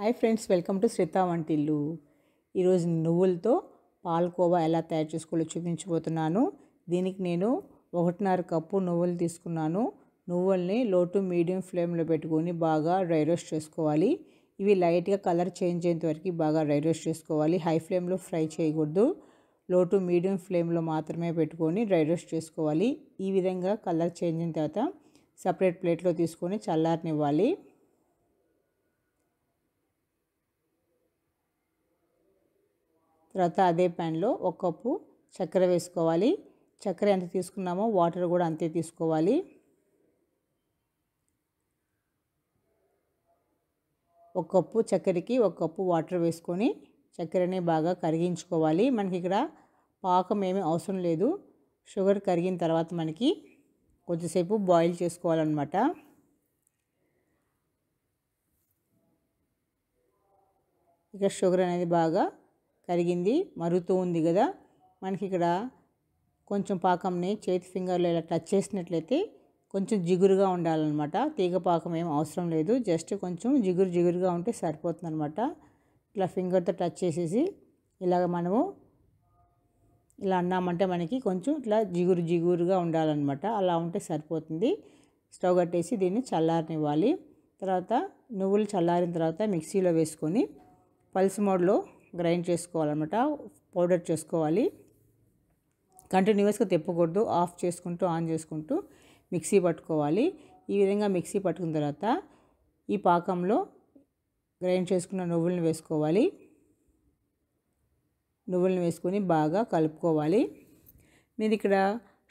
hi friends welcome to Sritha వంటిల్లు ఈరోజు నువ్వులతో పాలకోవా ఎలా తయారు చేసుకోవాలో చూపించబోతున్నాను దీనికి నేను ఒకటిన్నర కప్పు నువ్వులు తీసుకున్నాను నువ్వుల్ని లో టు మీడియం ఫ్లేమ్లో పెట్టుకొని బాగా డ్రై రోస్ట్ చేసుకోవాలి ఇవి లైట్గా కలర్ చేంజ్ అయ్యేంత వరకు బాగా డ్రై రోస్ట్ చేసుకోవాలి హై ఫ్లేమ్లో ఫ్రై చేయకూడదు లో టు మీడియం ఫ్లేమ్లో మాత్రమే పెట్టుకొని డ్రై రోస్ట్ చేసుకోవాలి ఈ విధంగా కలర్ చేంజ్ అయిన తర్వాత సపరేట్ ప్లేట్లో తీసుకొని చల్లారనివ్వాలి ఇవ్వాలి తర్వాత అదే ప్యాన్లో ఒక కప్పు చక్కెర వేసుకోవాలి చక్కెర ఎంత తీసుకున్నామో వాటర్ కూడా అంతే తీసుకోవాలి ఒక కప్పు చక్కెరకి ఒక కప్పు వాటర్ వేసుకొని చక్కెరని బాగా కరిగించుకోవాలి మనకి ఇక్కడ పాకం ఏమీ అవసరం లేదు షుగర్ కరిగిన తర్వాత మనకి కొద్దిసేపు బాయిల్ చేసుకోవాలన్నమాట ఇక షుగర్ అనేది బాగా కరిగింది మరుగుతూ ఉంది కదా మనకి ఇక్కడ కొంచెం పాకంని చేతి ఫింగర్లో ఇలా టచ్ చేసినట్లయితే కొంచెం జిగురుగా ఉండాలన్నమాట తీగ పాకం ఏం అవసరం లేదు జస్ట్ కొంచెం జిగురు జిగురుగా ఉంటే సరిపోతుంది అనమాట ఇట్లా ఫింగర్తో టచ్ చేసేసి ఇలాగ మనము ఇలా అన్నామంటే మనకి కొంచెం ఇట్లా జిగురు జిగురుగా ఉండాలన్నమాట అలా ఉంటే సరిపోతుంది స్టవ్ కట్టేసి దీన్ని చల్లారనివ్వాలి తర్వాత నువ్వులు చల్లారిన తర్వాత మిక్సీలో వేసుకొని పల్స్ మోడ్లో గ్రైండ్ చేసుకోవాలన్నమాట పౌడర్ చేసుకోవాలి కంటిన్యూస్గా తిప్పకూడదు ఆఫ్ చేసుకుంటూ ఆన్ చేసుకుంటూ మిక్సీ పట్టుకోవాలి ఈ విధంగా మిక్సీ పట్టుకున్న తర్వాత ఈ పాకంలో గ్రైండ్ చేసుకున్న నువ్వులను వేసుకోవాలి నువ్వులను వేసుకొని బాగా కలుపుకోవాలి మీరు ఇక్కడ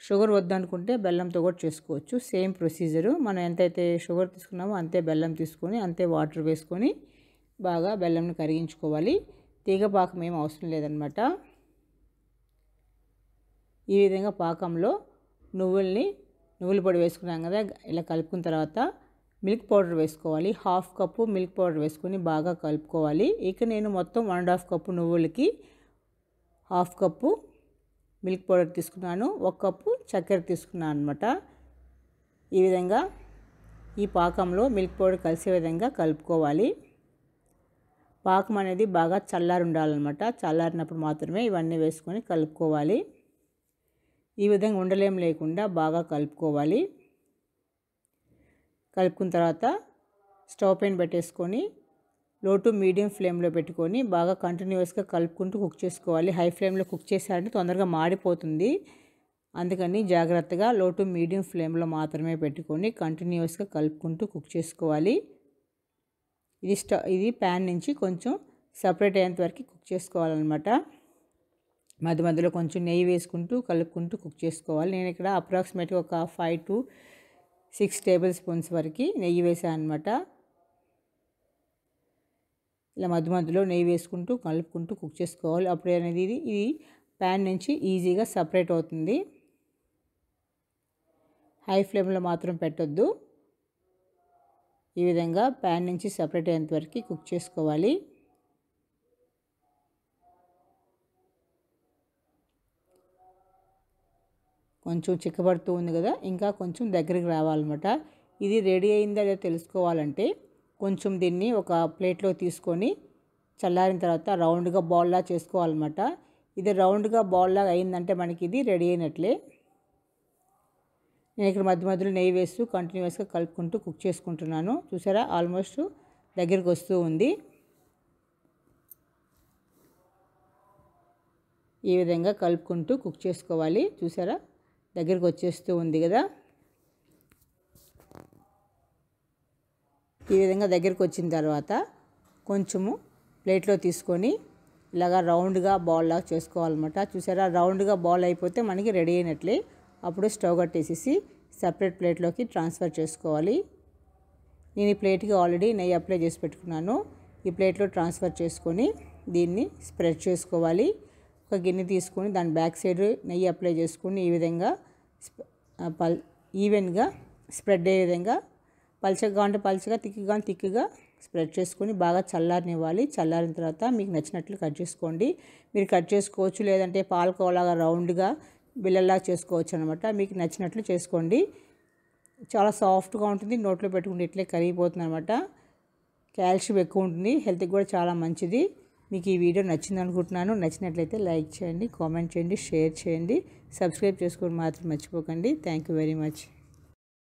షుగర్ వద్దనుకుంటే బెల్లంతో కూడా చేసుకోవచ్చు సేమ్ ప్రొసీజరు మనం ఎంతైతే షుగర్ తీసుకున్నామో అంతే బెల్లం తీసుకొని అంతే వాటర్ వేసుకొని బాగా బెల్లంను కరిగించుకోవాలి తీగ పాకం ఏం అవసరం లేదనమాట ఈ విధంగా పాకంలో నువ్వుల్ని నువ్వుల పొడి వేసుకున్నాం కదా ఇలా కలుపుకున్న తర్వాత మిల్క్ పౌడర్ వేసుకోవాలి హాఫ్ కప్పు మిల్క్ పౌడర్ వేసుకొని బాగా కలుపుకోవాలి ఇక నేను మొత్తం వన్ అండ్ హాఫ్ కప్పు నువ్వులకి హాఫ్ కప్పు మిల్క్ పౌడర్ తీసుకున్నాను ఒక కప్పు చక్కెర తీసుకున్నాను అనమాట ఈ విధంగా ఈ పాకంలో మిల్క్ పౌడర్ కలిసే విధంగా కలుపుకోవాలి పాకం అనేది బాగా చల్లారి ఉండాలన్నమాట చల్లారినప్పుడు మాత్రమే ఇవన్నీ వేసుకొని కలుపుకోవాలి ఈ విధంగా ఉండలేం లేకుండా బాగా కలుపుకోవాలి కలుపుకున్న తర్వాత స్టవ్ పైన పెట్టేసుకొని లో టు మీడియం ఫ్లేమ్లో పెట్టుకొని బాగా కంటిన్యూస్గా కలుపుకుంటూ కుక్ చేసుకోవాలి హై ఫ్లేమ్లో కుక్ చేశారంటే తొందరగా మాడిపోతుంది అందుకని జాగ్రత్తగా లో టు మీడియం ఫ్లేమ్లో మాత్రమే పెట్టుకొని కంటిన్యూస్గా కలుపుకుంటూ కుక్ చేసుకోవాలి ఇది స్టవ్ ఇది ప్యాన్ నుంచి కొంచెం సపరేట్ అయ్యేంత వరకు కుక్ చేసుకోవాలన్నమాట మధ్య మధ్యలో కొంచెం నెయ్యి వేసుకుంటూ కలుపుకుంటూ కుక్ చేసుకోవాలి నేను ఇక్కడ అప్రాక్సిమేట్గా ఒక five to six tablespoons వరకు నెయ్యి వేసాను అనమాట ఇలా మధ్య మధ్యలో నెయ్యి వేసుకుంటూ కలుపుకుంటూ కుక్ చేసుకోవాలి అప్పుడు అనేది ఇది ఇది ప్యాన్ నుంచి ఈజీగా సపరేట్ అవుతుంది హై ఫ్లేమ్లో మాత్రం పెట్టొద్దు ఈ విధంగా ప్యాన్ నుంచి సపరేట్ అయ్యేంత వరకు కుక్ చేసుకోవాలి కొంచెం చిక్కబడుతూ ఉంది కదా ఇంకా కొంచెం దగ్గరికి రావాలన్నమాట ఇది రెడీ అయిందా లేదో తెలుసుకోవాలంటే కొంచెం దీన్ని ఒక ప్లేట్లో తీసుకొని చల్లారిన తర్వాత రౌండ్గా బౌల్లా చేసుకోవాలన్నమాట ఇది రౌండ్గా బౌల్లా అయిందంటే మనకి ఇది రెడీ అయినట్లే నేను ఇక్కడ మధ్య మధ్యలో నెయ్యి వేస్తూ కంటిన్యూస్గా కలుపుకుంటూ కుక్ చేసుకుంటున్నాను చూసారా ఆల్మోస్ట్ దగ్గరికి వస్తూ ఉంది ఈ విధంగా కలుపుకుంటూ కుక్ చేసుకోవాలి చూసారా దగ్గరికి వచ్చేస్తూ ఉంది కదా ఈ విధంగా దగ్గరికి వచ్చిన తర్వాత కొంచెము ప్లేట్లో తీసుకొని ఇలాగా రౌండ్గా బాల్ లాగా చేసుకోవాలన్నమాట చూసారా రౌండ్గా బాల్ అయిపోతే మనకి రెడీ అయినట్లే అప్పుడు స్టవ్ కట్టేసేసి సపరేట్ ప్లేట్లోకి ట్రాన్స్ఫర్ చేసుకోవాలి నేను ఈ ప్లేట్కి ఆల్రెడీ నెయ్యి అప్లై చేసి పెట్టుకున్నాను ఈ ప్లేట్లో ట్రాన్స్ఫర్ చేసుకొని దీన్ని స్ప్రెడ్ చేసుకోవాలి ఒక గిన్నె తీసుకొని దాని బ్యాక్ సైడ్ నెయ్యి అప్లై చేసుకుని ఈ విధంగా పల్ ఈవెన్గా స్ప్రెడ్ అయ్యే విధంగా పలచగా ఉంటే పలచగా తిక్కుగా తిక్కుగా స్ప్రెడ్ చేసుకొని బాగా చల్లారనివ్వాలి చల్లారిన తర్వాత మీకు నచ్చినట్లు కట్ చేసుకోండి మీరు కట్ చేసుకోవచ్చు లేదంటే పాలకోలాగా రౌండ్గా బిల్లల్లా చేసుకోవచ్చు అనమాట మీకు నచ్చినట్లు చేసుకోండి చాలా సాఫ్ట్గా ఉంటుంది నోట్లో పెట్టుకుంటే ఇట్లే కరిగిపోతుంది అనమాట క్యాల్షియం ఎక్కువ ఉంటుంది హెల్త్కి కూడా చాలా మంచిది మీకు ఈ వీడియో నచ్చింది అనుకుంటున్నాను నచ్చినట్లయితే లైక్ చేయండి కామెంట్ చేయండి షేర్ చేయండి సబ్స్క్రైబ్ చేసుకొని మాత్రం మర్చిపోకండి థ్యాంక్ యూ వెరీ మచ్